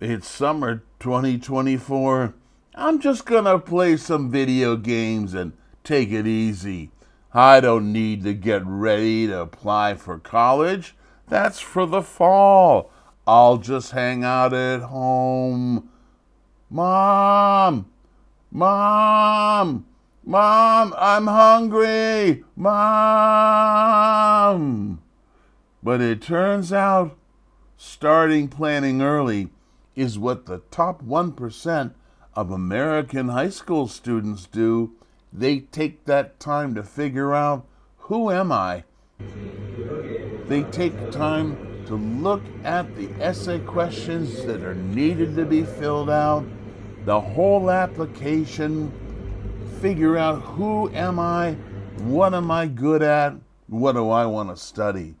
It's summer 2024. I'm just gonna play some video games and take it easy. I don't need to get ready to apply for college. That's for the fall. I'll just hang out at home. Mom! Mom! Mom, I'm hungry! Mom! But it turns out starting planning early is what the top 1% of American high school students do. They take that time to figure out who am I? They take time to look at the essay questions that are needed to be filled out, the whole application, figure out who am I, what am I good at, what do I want to study.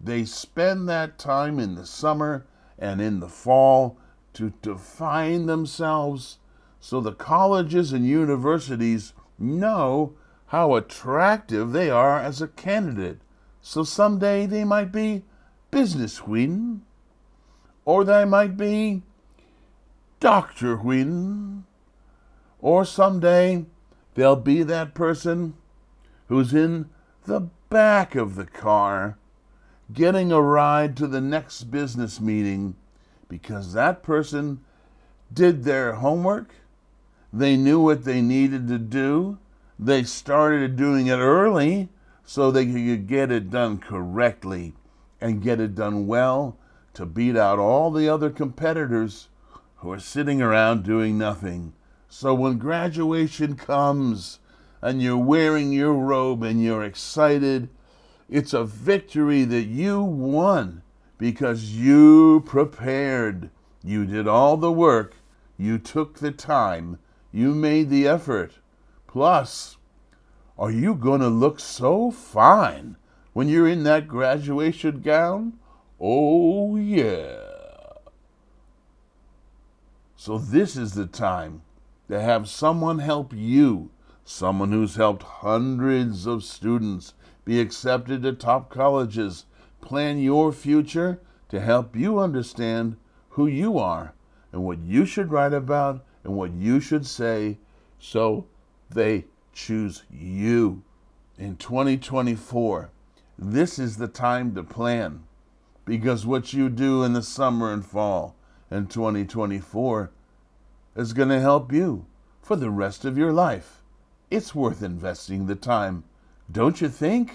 They spend that time in the summer and in the fall to define themselves so the colleges and universities know how attractive they are as a candidate. So someday they might be Business Win, or they might be Dr. Win, or someday they'll be that person who's in the back of the car getting a ride to the next business meeting because that person did their homework, they knew what they needed to do, they started doing it early so they could get it done correctly and get it done well to beat out all the other competitors who are sitting around doing nothing. So when graduation comes and you're wearing your robe and you're excited it's a victory that you won because you prepared. You did all the work. You took the time. You made the effort. Plus, are you going to look so fine when you're in that graduation gown? Oh, yeah. So, this is the time to have someone help you, someone who's helped hundreds of students be accepted to top colleges. Plan your future to help you understand who you are and what you should write about and what you should say so they choose you. In 2024, this is the time to plan because what you do in the summer and fall in 2024 is going to help you for the rest of your life. It's worth investing the time don't you think?